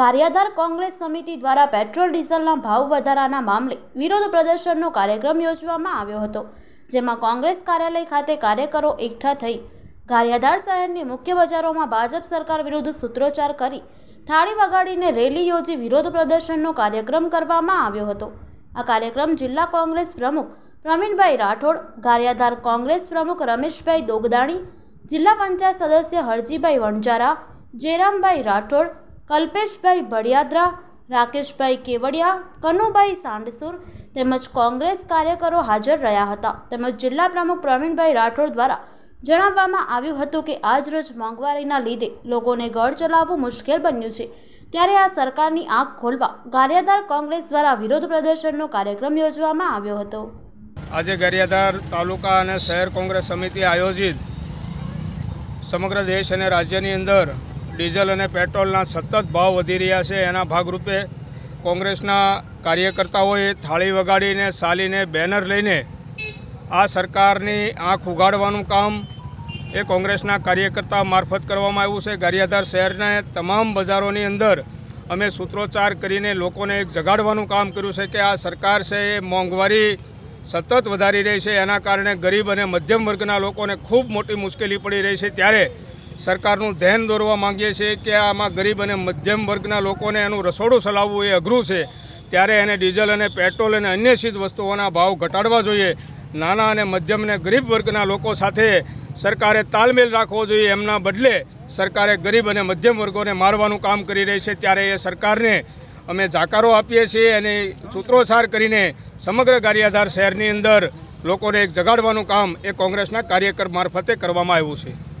ગારિયાધાર કોંગ્રેસ સમિતિ દ્વારા પેટ્રોલ ડીઝલના ભાવ વધારાના મામલે વિરોધ પ્રદર્શનનો કાર્યક્રમ યોજવામાં આવ્યો હતો જેમાં કોંગ્રેસ કાર્યાલય ખાતે કાર્યકરો એકઠા થઈ ગારિયાધાર શહેરની મુખ્ય બજારોમાં ભાજપ સરકાર વિરુદ્ધ સૂત્રોચ્ચાર કરી થાળી વગાડીને રેલી યોજી વિરોધ પ્રદર્શનનો કાર્યક્રમ કરવામાં આવ્યો હતો આ કાર્યક્રમ જિલ્લા કોંગ્રેસ પ્રમુખ પ્રવીણભાઈ રાઠોડ ગારિયાધાર કોંગ્રેસ પ્રમુખ રમેશભાઈ દોગદાણી જિલ્લા પંચાયત સદસ્ય હરજીભાઈ વણજારા જેરામભાઈ રાઠોડ કલ્પેશભાઈ ભડિયાદરા રાકેશભાઈ કેવડિયા કનુભાઈ સાંડસુર તેમજ કોંગ્રેસ કાર્યકરો હાજર રહ્યા હતા તેમજ જિલ્લા પ્રમુખ પ્રવીણભાઈ રાઠોડ દ્વારા જણાવવામાં આવ્યું હતું કે આજરોજ મોંઘવારીના લીધે લોકોને ઘર ચલાવવું મુશ્કેલ બન્યું છે ત્યારે આ સરકારની આંખ ખોલવા ગારિયાધાર કોંગ્રેસ દ્વારા વિરોધ પ્રદર્શનનો કાર્યક્રમ યોજવામાં આવ્યો હતો આજે ગારિયાધાર તાલુકા અને શહેર કોંગ્રેસ સમિતિ આયોજિત સમગ્ર દેશ અને રાજ્યની અંદર ડીઝલ અને પેટ્રોલના સતત ભાવ વધી રહ્યા છે એના ભાગરૂપે કોંગ્રેસના કાર્યકર્તાઓએ થાળી વગાડીને સાલીને બેનર લઈને આ સરકારની આંખ ઉગાડવાનું કામ એ કોંગ્રેસના કાર્યકર્તા મારફત કરવામાં આવ્યું છે ગારિયાધાર શહેરને તમામ બજારોની અંદર અમે સૂત્રોચ્ચાર કરીને લોકોને એક જગાડવાનું કામ કર્યું છે કે આ સરકાર છે એ મોંઘવારી સતત વધારી રહી છે એના કારણે ગરીબ અને મધ્યમ વર્ગના લોકોને ખૂબ મોટી મુશ્કેલી પડી રહી છે ત્યારે સરકારનું ધ્યાન દોરવા માંગીએ છીએ કે આમાં ગરીબ અને મધ્યમ વર્ગના લોકોને એનું રસોડું ચલાવવું એ અઘરું છે ત્યારે એને ડીઝલ અને પેટ્રોલ અને અન્ય ચીજ વસ્તુઓના ભાવ ઘટાડવા જોઈએ નાના અને મધ્યમ અને ગરીબ વર્ગના લોકો સાથે સરકારે તાલમેલ રાખવો જોઈએ એમના બદલે સરકારે ગરીબ અને મધ્યમ વર્ગોને મારવાનું કામ કરી રહી છે ત્યારે એ સરકારને અમે જાકારો આપીએ છીએ અને સૂત્રોચ્ચાર કરીને સમગ્ર ગારિયાધાર શહેરની અંદર લોકોને એક જગાડવાનું કામ એ કોંગ્રેસના કાર્યકર મારફતે કરવામાં આવ્યું છે